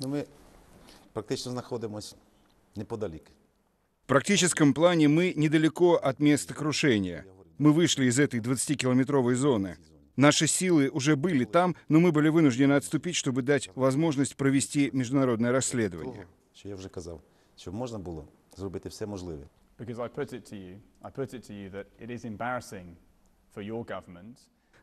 Ну, Ми практично знаходимося неподалік. В практическом плане мы недалеко от места крушения. Мы вышли из этой 20-километровой зоны. Наши силы уже были там, но мы были вынуждены отступить, чтобы дать возможность провести международное расследование. Что я уже сказал, что можно было сделать все возможное.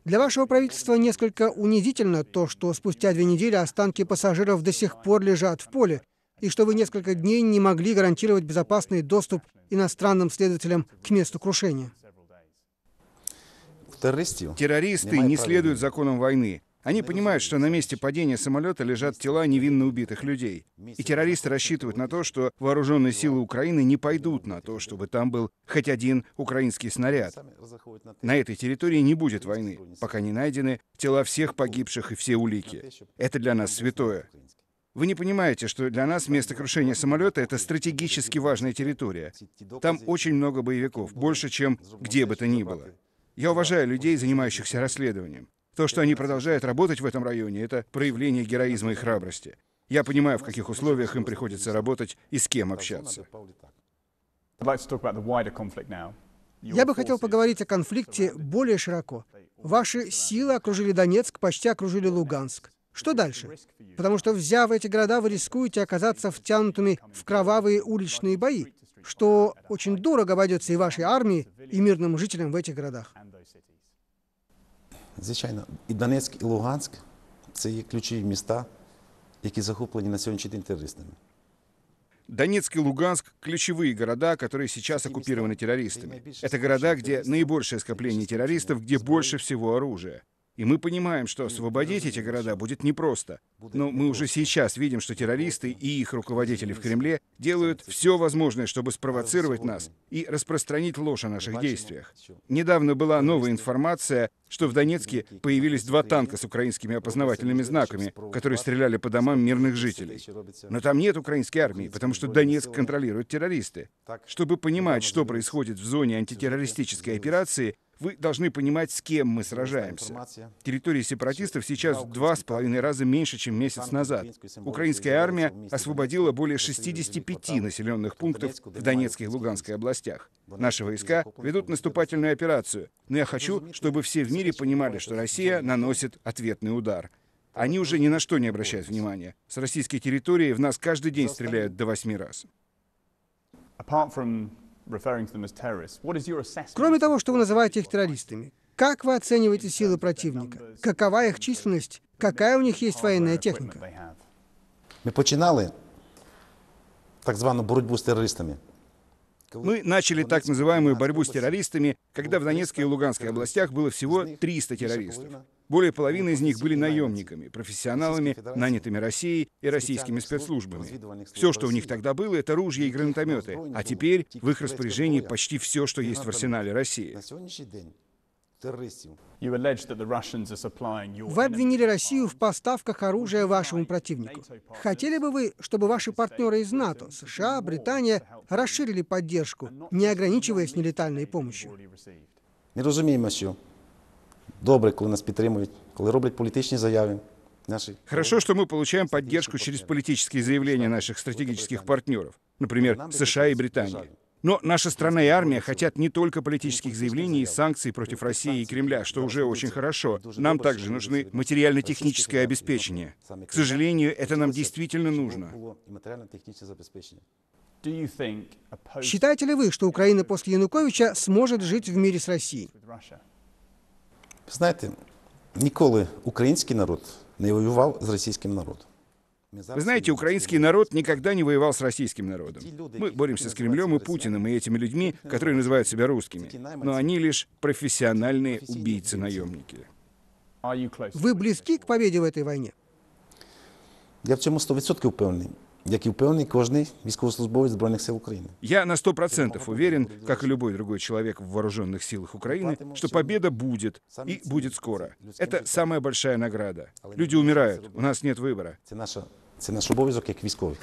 Для вашего правительства несколько унизительно то, что спустя две недели останки пассажиров до сих пор лежат в поле, и что вы несколько дней не могли гарантировать безопасный доступ иностранным следователям к месту крушения. Террористы не следуют законам войны. Они понимают, что на месте падения самолета лежат тела невинно убитых людей. И террористы рассчитывают на то, что вооруженные силы Украины не пойдут на то, чтобы там был хоть один украинский снаряд. На этой территории не будет войны, пока не найдены тела всех погибших и все улики. Это для нас святое. Вы не понимаете, что для нас место крушения самолета — это стратегически важная территория. Там очень много боевиков, больше, чем где бы то ни было. Я уважаю людей, занимающихся расследованием. То, что они продолжают работать в этом районе, это проявление героизма и храбрости. Я понимаю, в каких условиях им приходится работать и с кем общаться. Я бы хотел поговорить о конфликте более широко. Ваши силы окружили Донецк, почти окружили Луганск. Что дальше? Потому что, взяв эти города, вы рискуете оказаться втянутыми в кровавые уличные бои, что очень дорого обойдется и вашей армии, и мирным жителям в этих городах. Звичайно, і Донецьк, і Луганськ це є ключові міста, які захоплені на сьогоднішній день терористами. Донецк и Луганск – ключевые города, которые сейчас оккупированы террористами. Это города, где наибольшее скопление террористов, где больше всего оружия. И мы понимаем, что освободить эти города будет непросто. Но мы уже сейчас видим, что террористы и их руководители в Кремле делают все возможное, чтобы спровоцировать нас и распространить ложь о наших действиях. Недавно была новая информация что в Донецке появились два танка с украинскими опознавательными знаками, которые стреляли по домам мирных жителей. Но там нет украинской армии, потому что Донецк контролируют террористы. Чтобы понимать, что происходит в зоне антитеррористической операции, вы должны понимать, с кем мы сражаемся. Территории сепаратистов сейчас в два с половиной раза меньше, чем месяц назад. Украинская армия освободила более 65 населенных пунктов в Донецкой и Луганской областях. Наши войска ведут наступательную операцию, но я хочу, чтобы все в мире понимали, что Россия наносит ответный удар. Они уже ни на что не обращают внимания. С российской территории в нас каждый день стреляют до восьми раз. Кроме того, что вы называете их террористами, как вы оцениваете силы противника? Какова их численность? Какая у них есть военная техника? Мы начинали так звану борьбу с террористами. Мы начали так называемую борьбу с террористами, когда в Донецкой и Луганской областях было всего 300 террористов. Более половины из них были наемниками, профессионалами, нанятыми Россией и российскими спецслужбами. Все, что у них тогда было, это ружья и гранатометы, а теперь в их распоряжении почти все, что есть в арсенале России. Вы обвинили Россию в поставках оружия вашему противнику. Хотели бы вы, чтобы ваши партнеры из НАТО, США, Британия расширили поддержку, не ограничиваясь нелетальной помощью? Не розуміємо, що добре, коли нас підтримують, когда роблять политические заяви. Наши... Хорошо, что мы получаем поддержку через политические заявления наших стратегических партнеров, например, США и Британия. Но наша страна и армия хотят не только политических заявлений и санкций против России и Кремля, что уже очень хорошо. Нам также нужны материально-техническое обеспечение. К сожалению, это нам действительно нужно. Считаете ли вы, что Украина после Януковича сможет жить в мире с Россией? Знаете, ніколи украинский народ не воював с российским народом. Вы знаете, украинский народ никогда не воевал с российским народом. Мы боремся с Кремлем и Путиным, и этими людьми, э, которые называют себя русскими. Но они лишь профессиональные убийцы-наемники. Вы близки к победе в этой войне? Я в чому 100% впевнений. Як і впевнений кожний військовослужбовець Збройних сил Украины. Я на 100% уверен, как и любой другой человек в вооруженных силах Украины, что победа будет и будет скоро. Это самая большая награда. Люди умирают, у нас нет выбора. Це наша Це наш обов'язок як військових.